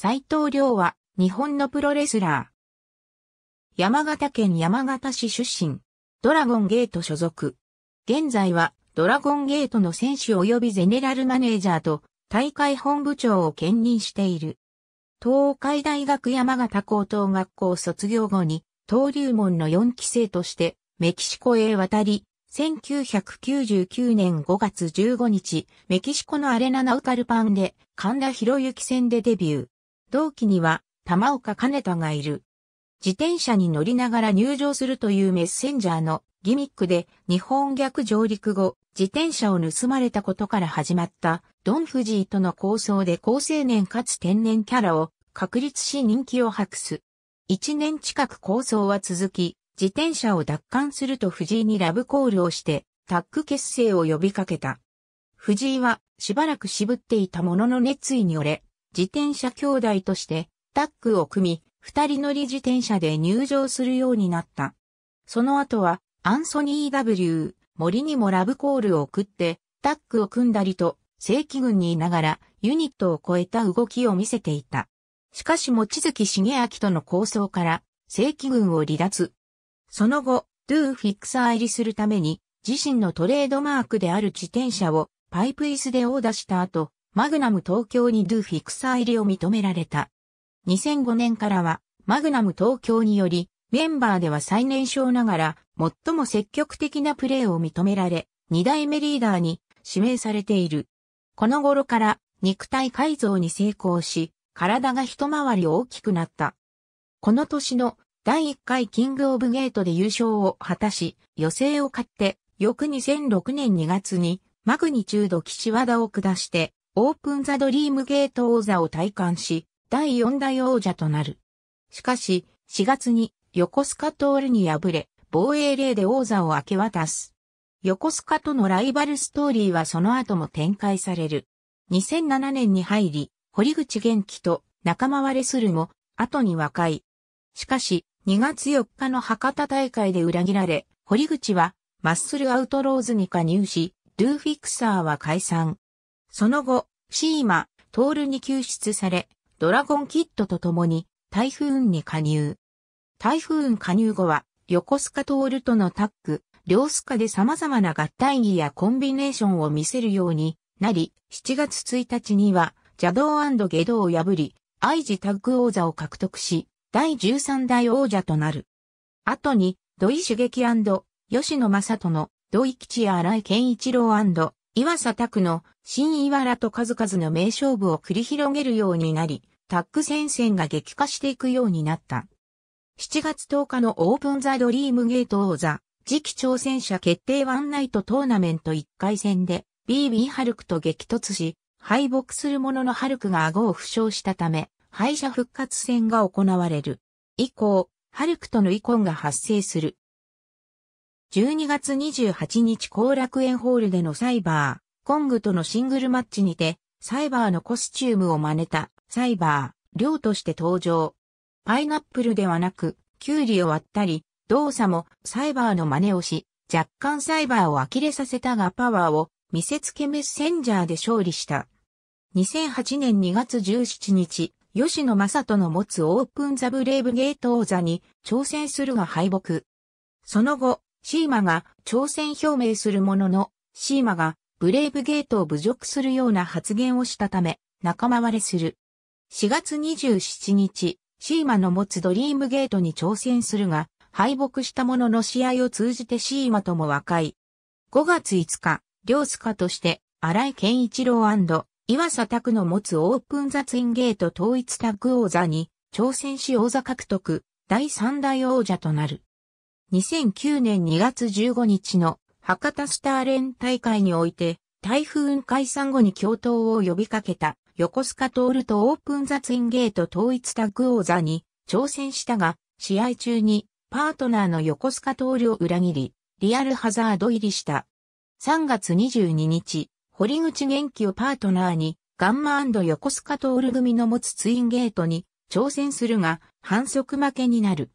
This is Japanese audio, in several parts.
斎藤亮は日本のプロレスラー。山形県山形市出身。ドラゴンゲート所属。現在はドラゴンゲートの選手及びゼネラルマネージャーと大会本部長を兼任している。東海大学山形高等学校卒業後に登竜門の4期生としてメキシコへ渡り、1999年5月15日、メキシコのアレナナウカルパンで神田博之戦でデビュー。同期には玉岡兼太がいる。自転車に乗りながら入場するというメッセンジャーのギミックで日本逆上陸後、自転車を盗まれたことから始まったドン・フジーとの構想で高青年かつ天然キャラを確立し人気を博す。一年近く構想は続き、自転車を奪還すると藤井にラブコールをして、タッグ結成を呼びかけた。藤井はしばらく渋っていたものの熱意に折れ、自転車兄弟としてタッグを組み、二人乗り自転車で入場するようになった。その後は、アンソニー・ W、森にもラブコールを送って、タッグを組んだりと、正規軍にいながら、ユニットを超えた動きを見せていた。しかし、望月茂明との構想から、正規軍を離脱。その後、ドゥーフィクサー入りするために、自身のトレードマークである自転車をパイプ椅子で殴打した後、マグナム東京にドゥフィクサー入りを認められた。2005年からは、マグナム東京により、メンバーでは最年少ながら、最も積極的なプレーを認められ、二代目リーダーに指名されている。この頃から肉体改造に成功し、体が一回り大きくなった。この年の第1回キングオブゲートで優勝を果たし、予選を勝って、翌2006年2月にマグニチュード岸和田を下して、オープンザドリームゲート王座を体感し、第四代王者となる。しかし、4月に横須賀トールに敗れ、防衛令で王座を明け渡す。横須賀とのライバルストーリーはその後も展開される。2007年に入り、堀口元気と仲間割れするも、後に和解。しかし、2月4日の博多大会で裏切られ、堀口はマッスルアウトローズに加入し、ルーフィクサーは解散。その後、シーマ、トールに救出され、ドラゴンキッドと共に、台風に加入。台風加入後は、横須賀トールとのタッグ、両須賀で様々な合体技やコンビネーションを見せるようになり、7月1日には、邪道下道を破り、愛知タッグ王座を獲得し、第13代王者となる。後に、土井茂樹吉野正人の土井吉や荒井健一郎岩佐拓の新岩原と数々の名勝負を繰り広げるようになり、タッグ戦線が激化していくようになった。7月10日のオープンザドリームゲート王座、次期挑戦者決定ワンナイトトーナメント1回戦で、BB ハルクと激突し、敗北するもののハルクが顎を負傷したため、敗者復活戦が行われる。以降、ハルクとの遺恨が発生する。12月28日後楽園ホールでのサイバー。コングとのシングルマッチにて、サイバーのコスチュームを真似た、サイバー、量として登場。パイナップルではなく、キュウリを割ったり、動作もサイバーの真似をし、若干サイバーを呆れさせたがパワーを見せつけメッセンジャーで勝利した。2008年2月17日、吉野正人の持つオープンザブレイブゲート王座に挑戦するが敗北。その後、シーマが挑戦表明するものの、シーマがブレイブゲートを侮辱するような発言をしたため、仲間割れする。4月27日、シーマの持つドリームゲートに挑戦するが、敗北したものの試合を通じてシーマとも和解。5月5日、両スカとして、荒井健一郎岩佐拓の持つオープンザツインゲート統一タッグ王座に、挑戦し王座獲得、第3代王者となる。2009年2月15日の博多スター連大会において、台風解散後に共闘を呼びかけた横須賀トールとオープンザツインゲート統一タッグ王座に挑戦したが、試合中にパートナーの横須賀トールを裏切り、リアルハザード入りした。3月22日、堀口元気をパートナーに、ガンマ横須賀トール組の持つツインゲートに挑戦するが、反則負けになる。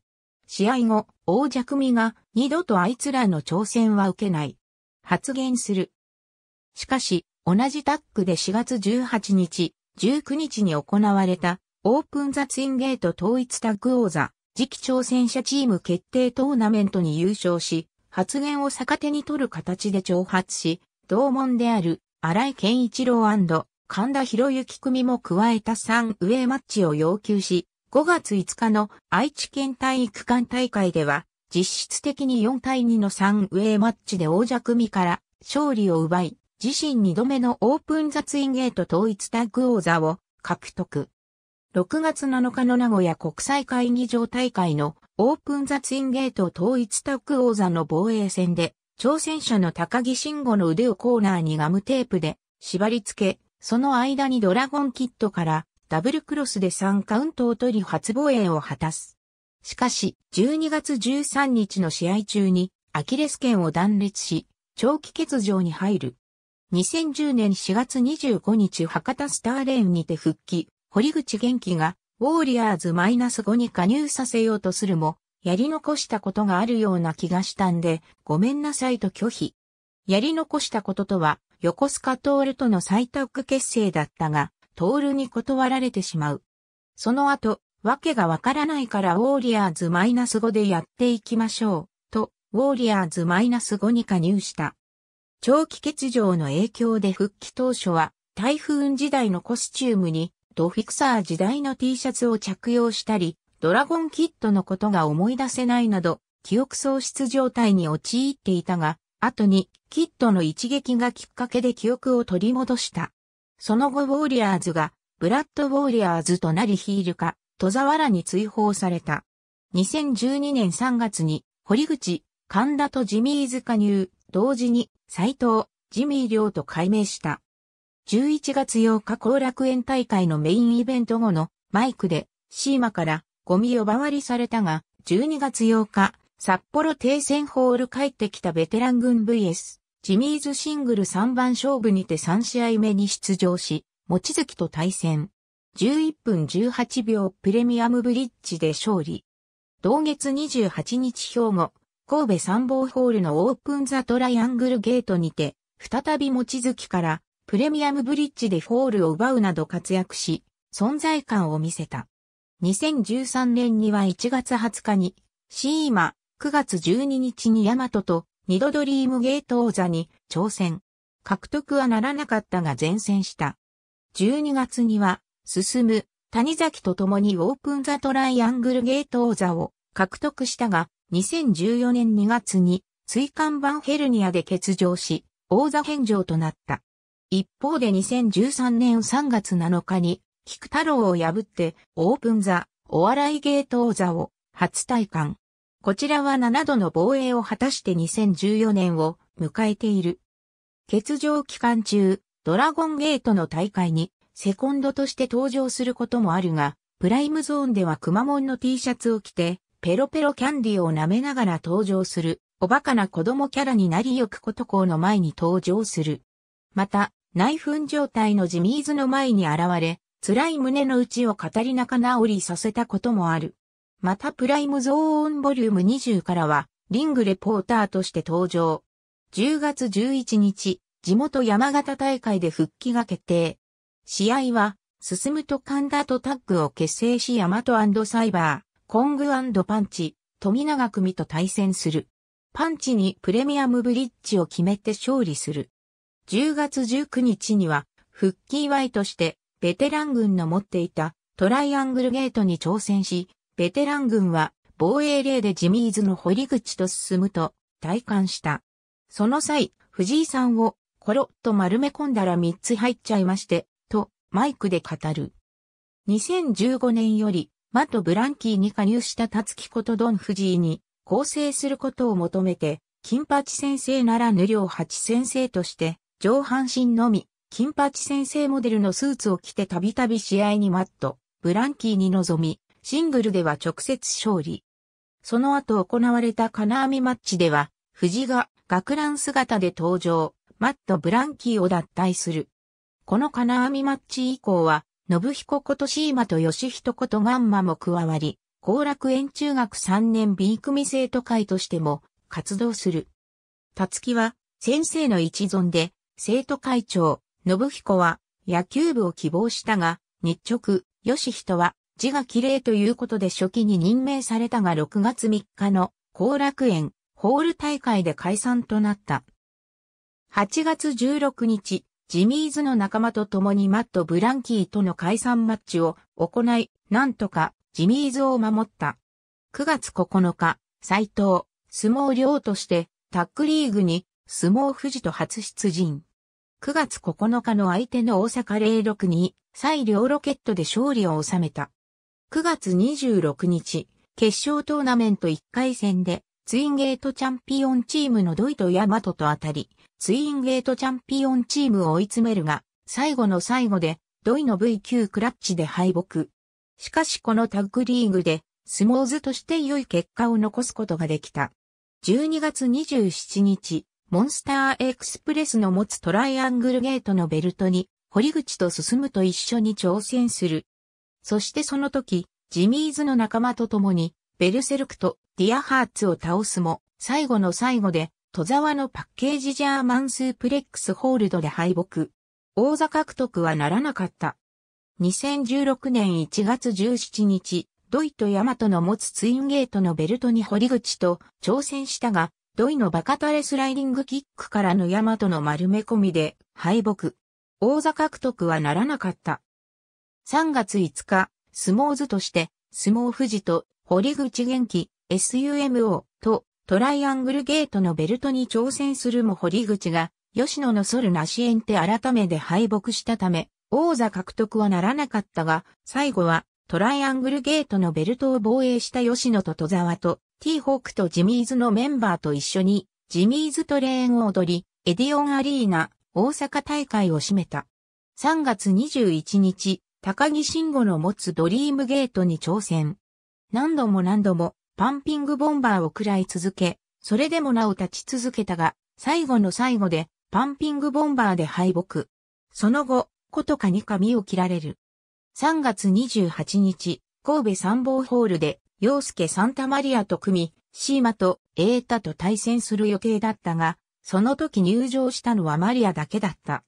試合後、王者味が二度とあいつらの挑戦は受けない。発言する。しかし、同じタッグで4月18日、19日に行われた、オープンザツインゲート統一タッグ王座、次期挑戦者チーム決定トーナメントに優勝し、発言を逆手に取る形で挑発し、同門である、荒井健一郎神田博之組も加えた3上マッチを要求し、5月5日の愛知県体育館大会では、実質的に4対2の3ウェイマッチで王者組から勝利を奪い、自身2度目のオープン雑院ゲート統一タッグ王座を獲得。6月7日の名古屋国際会議場大会のオープン雑ンゲート統一タッグ王座の防衛戦で、挑戦者の高木慎吾の腕をコーナーにガムテープで縛り付け、その間にドラゴンキットからダブルクロスで3カウントを取り初防衛を果たす。しかし、12月13日の試合中に、アキレス腱を断裂し、長期欠場に入る。2010年4月25日博多スターレーンにて復帰、堀口元気が、ウォーリアーズマイナス -5 に加入させようとするも、やり残したことがあるような気がしたんで、ごめんなさいと拒否。やり残したこととは、横須賀トールとの再タッグ結成だったが、トールに断られてしまう。その後、わけがわからないからウォーリアーズマイナス5でやっていきましょう、と、ウォーリアーズマイナス5に加入した。長期欠場の影響で復帰当初は、台風時代のコスチュームに、ドフィクサー時代の T シャツを着用したり、ドラゴンキッドのことが思い出せないなど、記憶喪失状態に陥っていたが、後に、キッドの一撃がきっかけで記憶を取り戻した。その後ウォーリアーズが、ブラッドウォーリアーズとなりヒール化、戸沢らに追放された。2012年3月に、堀口、神田とジミーズ加入、同時に、斎藤、ジミー亮と改名した。11月8日後楽園大会のメインイベント後のマイクでシーマからゴミ呼ばわりされたが12月8日札幌停戦ホール帰ってきたベテラン軍 VS ジミーズシングル3番勝負にて3試合目に出場し、望月と対戦。11分18秒プレミアムブリッジで勝利。同月28日兵庫、神戸三謀ホールのオープンザトライアングルゲートにて、再び望月からプレミアムブリッジでホールを奪うなど活躍し、存在感を見せた。2013年には1月20日に、シーマ、9月12日にヤマトと二度ドリームゲート王座に挑戦。獲得はならなかったが前線した。12月には、進む、谷崎と共にオープンザトライアングルゲート王座を獲得したが、2014年2月に、椎間板ヘルニアで欠場し、王座返上となった。一方で2013年3月7日に、菊太郎を破って、オープンザ、お笑いゲート王座を初体感。こちらは7度の防衛を果たして2014年を迎えている。欠場期間中、ドラゴンゲートの大会にセコンドとして登場することもあるが、プライムゾーンではクマモンの T シャツを着て、ペロペロキャンディを舐めながら登場する、おバカな子供キャラになりゆくこと校の前に登場する。また、内紛状態のジミーズの前に現れ、辛い胸の内を語り仲直りさせたこともある。またプライムゾーンボリューム20からは、リングレポーターとして登場。10月11日、地元山形大会で復帰が決定。試合は、進むと神田とタッグを結成しヤマトサイバー、コングパンチ、富永組と対戦する。パンチにプレミアムブリッジを決めて勝利する。10月19日には、復帰祝いとして、ベテラン軍の持っていたトライアングルゲートに挑戦し、ベテラン軍は防衛令でジミーズの堀口と進むと体感した。その際、藤井さんをコロッと丸め込んだら3つ入っちゃいまして、とマイクで語る。2015年より、マとブランキーに加入した辰樹ことドン・藤井に構成することを求めて、金八先生ならぬ両八先生として、上半身のみ、金八先生モデルのスーツを着てたびたび試合にマット、ブランキーに臨み、シングルでは直接勝利。その後行われた金網マッチでは、藤が学ラン姿で登場、マット・ブランキーを脱退する。この金網マッチ以降は、信彦ことシーマと吉彦ことガンマも加わり、後楽園中学3年 B 組生徒会としても活動する。たつきは先生の一存で生徒会長、信彦は野球部を希望したが、日直、吉人は字が綺麗ということで初期に任命されたが6月3日の後楽園ホール大会で解散となった。8月16日、ジミーズの仲間と共にマット・ブランキーとの解散マッチを行い、なんとかジミーズを守った。9月9日、斎藤、相撲両としてタックリーグに相撲富士と初出陣。9月9日の相手の大阪06に、再両ロケットで勝利を収めた。9月26日、決勝トーナメント1回戦で、ツインゲートチャンピオンチームのドイとヤマトと当たり、ツインゲートチャンピオンチームを追い詰めるが、最後の最後で、ドイの V9 クラッチで敗北。しかしこのタッグリーグで、スモーズとして良い結果を残すことができた。12月27日、モンスターエクスプレスの持つトライアングルゲートのベルトに、堀口と進むと一緒に挑戦する、そしてその時、ジミーズの仲間と共に、ベルセルクとディアハーツを倒すも、最後の最後で、戸沢のパッケージジャーマンスープレックスホールドで敗北。王座獲得はならなかった。2016年1月17日、ドイとヤマトの持つツインゲートのベルトに堀口と挑戦したが、ドイのバカタレスライディングキックからのヤマトの丸め込みで敗北。王座獲得はならなかった。3月5日、相撲図として、相撲富士と堀口元気、SUMO とトライアングルゲートのベルトに挑戦するも堀口が、吉野のソルナシエンテ改めで敗北したため、王座獲得はならなかったが、最後はトライアングルゲートのベルトを防衛した吉野と戸沢と、ティーホークとジミーズのメンバーと一緒に、ジミーズトレーンを踊り、エディオンアリーナ、大阪大会を締めた。3月21日、高木慎吾の持つドリームゲートに挑戦。何度も何度もパンピングボンバーを食らい続け、それでもなお立ち続けたが、最後の最後でパンピングボンバーで敗北。その後、ことかに髪を切られる。3月28日、神戸参謀ホールで、洋介サンタマリアと組み、シーマとエータと対戦する予定だったが、その時入場したのはマリアだけだった。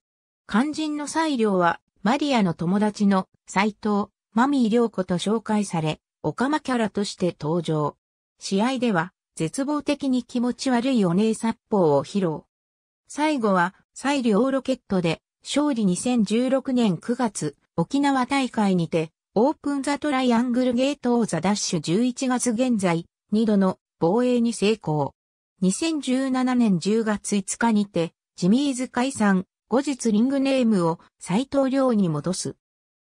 肝心の裁量はマリアの友達の斎藤、マミー良子と紹介され、オカマキャラとして登場。試合では、絶望的に気持ち悪いお姉殺法を披露。最後は、再良ロケットで、勝利2016年9月、沖縄大会にて、オープンザトライアングルゲートーザダッシュ11月現在、2度の防衛に成功。2017年10月5日にて、ジミーズ解散、後日リングネームを斎藤亮に戻す。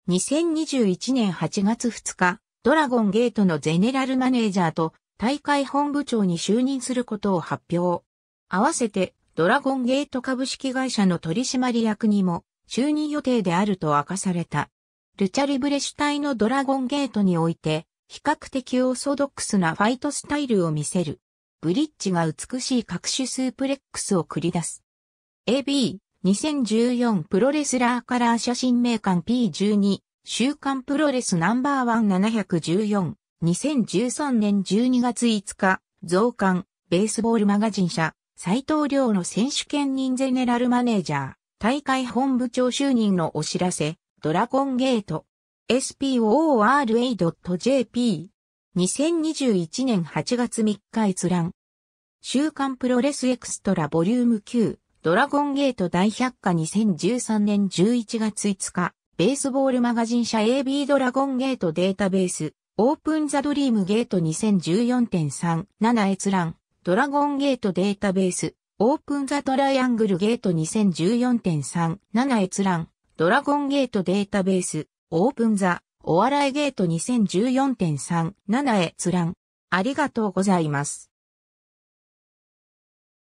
2021年8月2日、ドラゴンゲートのゼネラルマネージャーと大会本部長に就任することを発表。合わせてドラゴンゲート株式会社の取締役にも就任予定であると明かされた。ルチャリブレ主体のドラゴンゲートにおいて、比較的オーソドックスなファイトスタイルを見せる。ブリッジが美しい各種スープレックスを繰り出す。AB、2014プロレスラーカラー写真名鑑 P12、週刊プロレスナンバーワン7 1 4 2013年12月5日、増刊、ベースボールマガジン社、斉藤亮の選手権人ゼネラルマネージャー、大会本部長就任のお知らせ、ドラゴンゲート、spoora.jp、2021年8月3日閲覧、週刊プロレスエクストラボリューム9、ドラゴンゲート大百科2013年11月5日、ベースボールマガジン社 AB ドラゴンゲートデータベース、オープンザドリームゲート2014.37閲覧、ドラゴンゲートデータベース、オープンザトライアングルゲート2014.37閲覧、ドラゴンゲートデータベース、オープンザ、お笑いゲート2014.37閲覧。ありがとうございます。